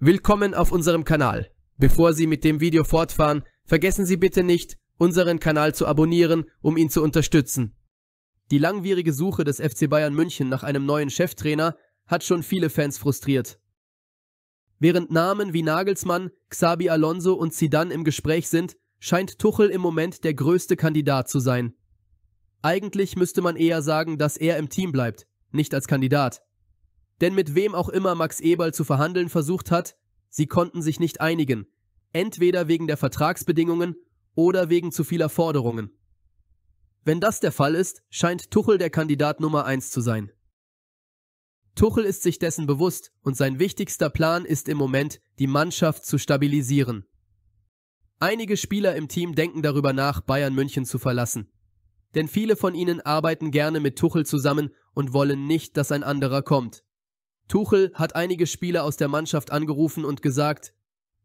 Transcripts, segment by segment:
Willkommen auf unserem Kanal. Bevor Sie mit dem Video fortfahren, vergessen Sie bitte nicht, unseren Kanal zu abonnieren, um ihn zu unterstützen. Die langwierige Suche des FC Bayern München nach einem neuen Cheftrainer hat schon viele Fans frustriert. Während Namen wie Nagelsmann, Xabi Alonso und Zidane im Gespräch sind, scheint Tuchel im Moment der größte Kandidat zu sein. Eigentlich müsste man eher sagen, dass er im Team bleibt, nicht als Kandidat. Denn mit wem auch immer Max Eberl zu verhandeln versucht hat, sie konnten sich nicht einigen, entweder wegen der Vertragsbedingungen oder wegen zu vieler Forderungen. Wenn das der Fall ist, scheint Tuchel der Kandidat Nummer eins zu sein. Tuchel ist sich dessen bewusst und sein wichtigster Plan ist im Moment, die Mannschaft zu stabilisieren. Einige Spieler im Team denken darüber nach, Bayern München zu verlassen. Denn viele von ihnen arbeiten gerne mit Tuchel zusammen und wollen nicht, dass ein anderer kommt. Tuchel hat einige Spieler aus der Mannschaft angerufen und gesagt,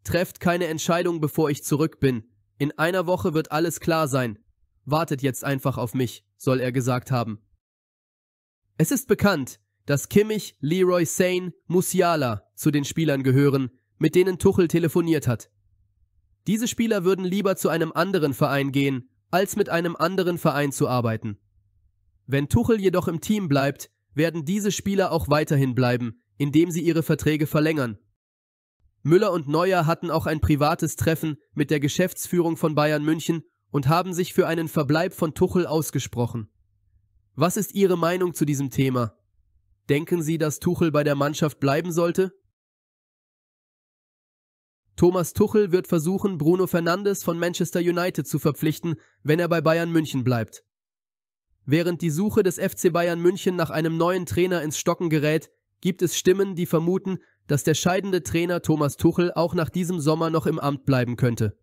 Trefft keine Entscheidung, bevor ich zurück bin. In einer Woche wird alles klar sein. Wartet jetzt einfach auf mich, soll er gesagt haben. Es ist bekannt, dass Kimmich, Leroy Sane, Musiala zu den Spielern gehören, mit denen Tuchel telefoniert hat. Diese Spieler würden lieber zu einem anderen Verein gehen, als mit einem anderen Verein zu arbeiten. Wenn Tuchel jedoch im Team bleibt, werden diese Spieler auch weiterhin bleiben, indem sie ihre Verträge verlängern. Müller und Neuer hatten auch ein privates Treffen mit der Geschäftsführung von Bayern München und haben sich für einen Verbleib von Tuchel ausgesprochen. Was ist Ihre Meinung zu diesem Thema? Denken Sie, dass Tuchel bei der Mannschaft bleiben sollte? Thomas Tuchel wird versuchen, Bruno Fernandes von Manchester United zu verpflichten, wenn er bei Bayern München bleibt. Während die Suche des FC Bayern München nach einem neuen Trainer ins Stocken gerät, gibt es Stimmen, die vermuten, dass der scheidende Trainer Thomas Tuchel auch nach diesem Sommer noch im Amt bleiben könnte.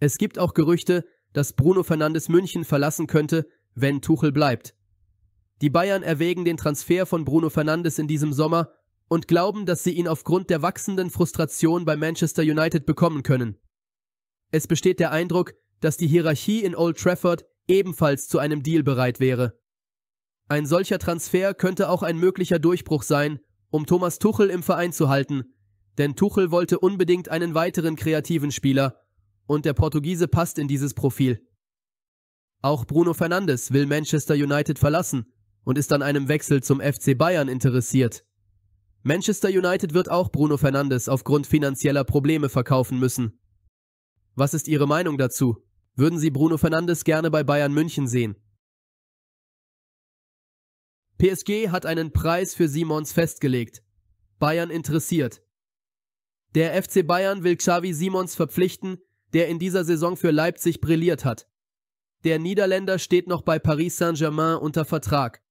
Es gibt auch Gerüchte, dass Bruno Fernandes München verlassen könnte, wenn Tuchel bleibt. Die Bayern erwägen den Transfer von Bruno Fernandes in diesem Sommer und glauben, dass sie ihn aufgrund der wachsenden Frustration bei Manchester United bekommen können. Es besteht der Eindruck, dass die Hierarchie in Old Trafford ebenfalls zu einem Deal bereit wäre. Ein solcher Transfer könnte auch ein möglicher Durchbruch sein, um Thomas Tuchel im Verein zu halten, denn Tuchel wollte unbedingt einen weiteren kreativen Spieler, und der Portugiese passt in dieses Profil. Auch Bruno Fernandes will Manchester United verlassen und ist an einem Wechsel zum FC Bayern interessiert. Manchester United wird auch Bruno Fernandes aufgrund finanzieller Probleme verkaufen müssen. Was ist Ihre Meinung dazu? Würden Sie Bruno Fernandes gerne bei Bayern München sehen? PSG hat einen Preis für Simons festgelegt. Bayern interessiert. Der FC Bayern will Xavi Simons verpflichten, der in dieser Saison für Leipzig brilliert hat. Der Niederländer steht noch bei Paris Saint-Germain unter Vertrag.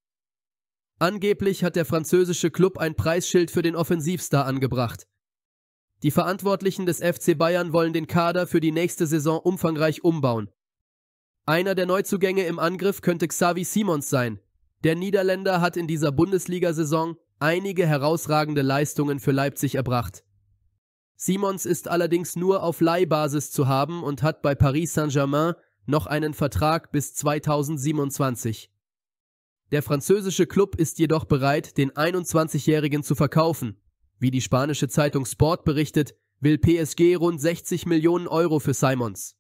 Angeblich hat der französische Club ein Preisschild für den Offensivstar angebracht. Die Verantwortlichen des FC Bayern wollen den Kader für die nächste Saison umfangreich umbauen. Einer der Neuzugänge im Angriff könnte Xavi Simons sein. Der Niederländer hat in dieser Bundesliga-Saison einige herausragende Leistungen für Leipzig erbracht. Simons ist allerdings nur auf Leihbasis zu haben und hat bei Paris Saint-Germain noch einen Vertrag bis 2027. Der französische Klub ist jedoch bereit, den 21-Jährigen zu verkaufen. Wie die spanische Zeitung Sport berichtet, will PSG rund 60 Millionen Euro für Simons.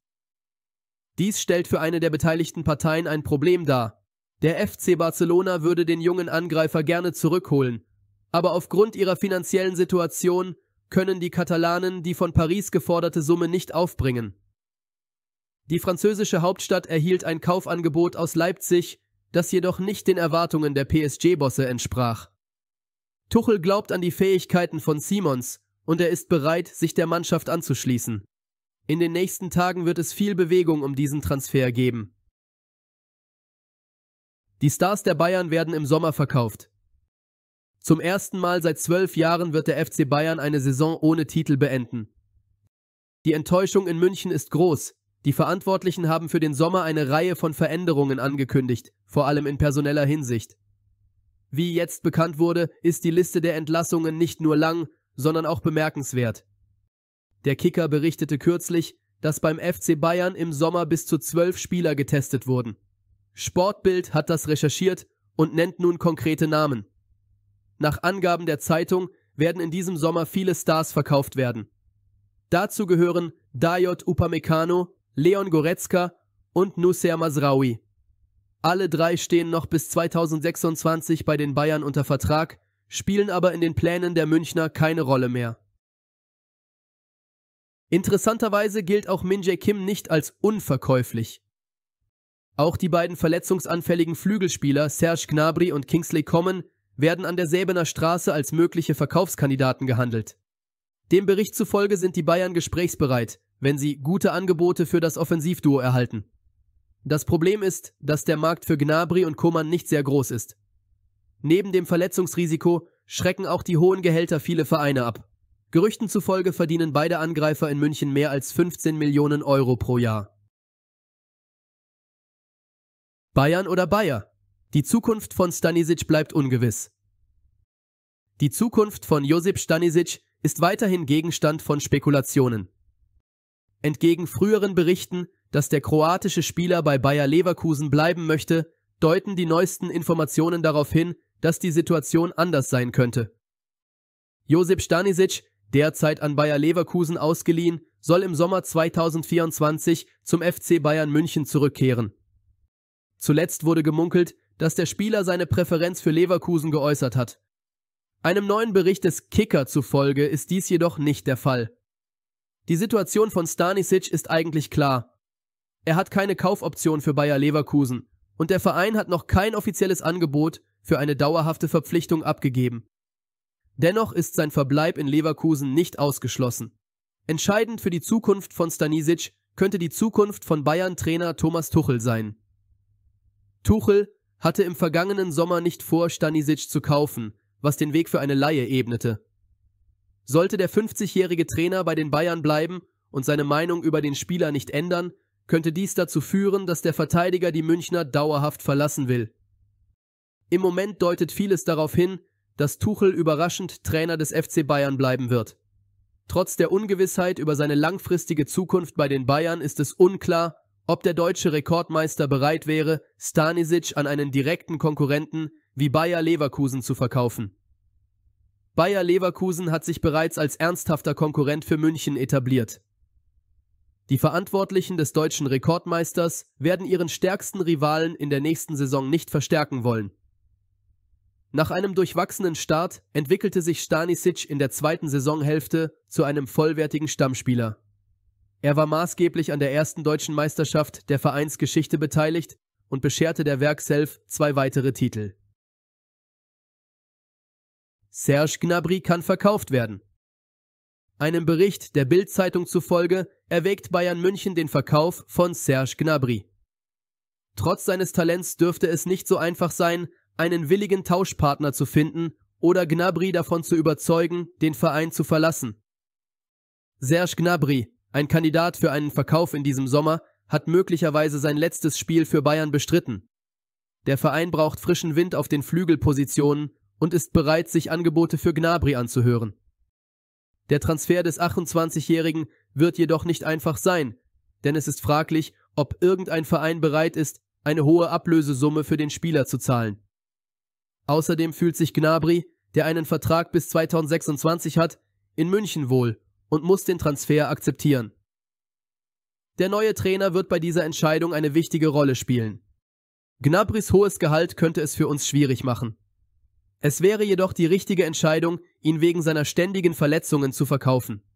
Dies stellt für eine der beteiligten Parteien ein Problem dar. Der FC Barcelona würde den jungen Angreifer gerne zurückholen, aber aufgrund ihrer finanziellen Situation können die Katalanen die von Paris geforderte Summe nicht aufbringen. Die französische Hauptstadt erhielt ein Kaufangebot aus Leipzig, das jedoch nicht den Erwartungen der PSG-Bosse entsprach. Tuchel glaubt an die Fähigkeiten von Simons und er ist bereit, sich der Mannschaft anzuschließen. In den nächsten Tagen wird es viel Bewegung um diesen Transfer geben. Die Stars der Bayern werden im Sommer verkauft. Zum ersten Mal seit zwölf Jahren wird der FC Bayern eine Saison ohne Titel beenden. Die Enttäuschung in München ist groß. Die Verantwortlichen haben für den Sommer eine Reihe von Veränderungen angekündigt, vor allem in personeller Hinsicht. Wie jetzt bekannt wurde, ist die Liste der Entlassungen nicht nur lang, sondern auch bemerkenswert. Der Kicker berichtete kürzlich, dass beim FC Bayern im Sommer bis zu zwölf Spieler getestet wurden. Sportbild hat das recherchiert und nennt nun konkrete Namen. Nach Angaben der Zeitung werden in diesem Sommer viele Stars verkauft werden. Dazu gehören Dayot Upamecano, Leon Goretzka und Nusser Masraoui. Alle drei stehen noch bis 2026 bei den Bayern unter Vertrag, spielen aber in den Plänen der Münchner keine Rolle mehr. Interessanterweise gilt auch Minjae Kim nicht als unverkäuflich. Auch die beiden verletzungsanfälligen Flügelspieler Serge Gnabry und Kingsley Common werden an der Säbener Straße als mögliche Verkaufskandidaten gehandelt. Dem Bericht zufolge sind die Bayern gesprächsbereit, wenn sie gute Angebote für das Offensivduo erhalten. Das Problem ist, dass der Markt für Gnabry und Koman nicht sehr groß ist. Neben dem Verletzungsrisiko schrecken auch die hohen Gehälter viele Vereine ab. Gerüchten zufolge verdienen beide Angreifer in München mehr als 15 Millionen Euro pro Jahr. Bayern oder Bayer? Die Zukunft von Stanisic bleibt ungewiss. Die Zukunft von Josip Stanisic ist weiterhin Gegenstand von Spekulationen. Entgegen früheren Berichten dass der kroatische Spieler bei Bayer Leverkusen bleiben möchte, deuten die neuesten Informationen darauf hin, dass die Situation anders sein könnte. Josip Stanisic, derzeit an Bayer Leverkusen ausgeliehen, soll im Sommer 2024 zum FC Bayern München zurückkehren. Zuletzt wurde gemunkelt, dass der Spieler seine Präferenz für Leverkusen geäußert hat. Einem neuen Bericht des Kicker zufolge ist dies jedoch nicht der Fall. Die Situation von Stanisic ist eigentlich klar. Er hat keine Kaufoption für Bayer Leverkusen und der Verein hat noch kein offizielles Angebot für eine dauerhafte Verpflichtung abgegeben. Dennoch ist sein Verbleib in Leverkusen nicht ausgeschlossen. Entscheidend für die Zukunft von Stanisic könnte die Zukunft von Bayern-Trainer Thomas Tuchel sein. Tuchel hatte im vergangenen Sommer nicht vor, Stanisic zu kaufen, was den Weg für eine Laie ebnete. Sollte der 50-jährige Trainer bei den Bayern bleiben und seine Meinung über den Spieler nicht ändern, könnte dies dazu führen, dass der Verteidiger die Münchner dauerhaft verlassen will. Im Moment deutet vieles darauf hin, dass Tuchel überraschend Trainer des FC Bayern bleiben wird. Trotz der Ungewissheit über seine langfristige Zukunft bei den Bayern ist es unklar, ob der deutsche Rekordmeister bereit wäre, Stanisic an einen direkten Konkurrenten wie Bayer Leverkusen zu verkaufen. Bayer Leverkusen hat sich bereits als ernsthafter Konkurrent für München etabliert. Die Verantwortlichen des deutschen Rekordmeisters werden ihren stärksten Rivalen in der nächsten Saison nicht verstärken wollen. Nach einem durchwachsenen Start entwickelte sich Stanisic in der zweiten Saisonhälfte zu einem vollwertigen Stammspieler. Er war maßgeblich an der ersten deutschen Meisterschaft der Vereinsgeschichte beteiligt und bescherte der Werkself zwei weitere Titel. Serge Gnabry kann verkauft werden. Einem Bericht der Bild-Zeitung zufolge erwägt Bayern München den Verkauf von Serge Gnabry. Trotz seines Talents dürfte es nicht so einfach sein, einen willigen Tauschpartner zu finden oder Gnabry davon zu überzeugen, den Verein zu verlassen. Serge Gnabry, ein Kandidat für einen Verkauf in diesem Sommer, hat möglicherweise sein letztes Spiel für Bayern bestritten. Der Verein braucht frischen Wind auf den Flügelpositionen und ist bereit, sich Angebote für Gnabry anzuhören. Der Transfer des 28-Jährigen wird jedoch nicht einfach sein, denn es ist fraglich, ob irgendein Verein bereit ist, eine hohe Ablösesumme für den Spieler zu zahlen. Außerdem fühlt sich Gnabry, der einen Vertrag bis 2026 hat, in München wohl und muss den Transfer akzeptieren. Der neue Trainer wird bei dieser Entscheidung eine wichtige Rolle spielen. Gnabrys hohes Gehalt könnte es für uns schwierig machen. Es wäre jedoch die richtige Entscheidung, ihn wegen seiner ständigen Verletzungen zu verkaufen.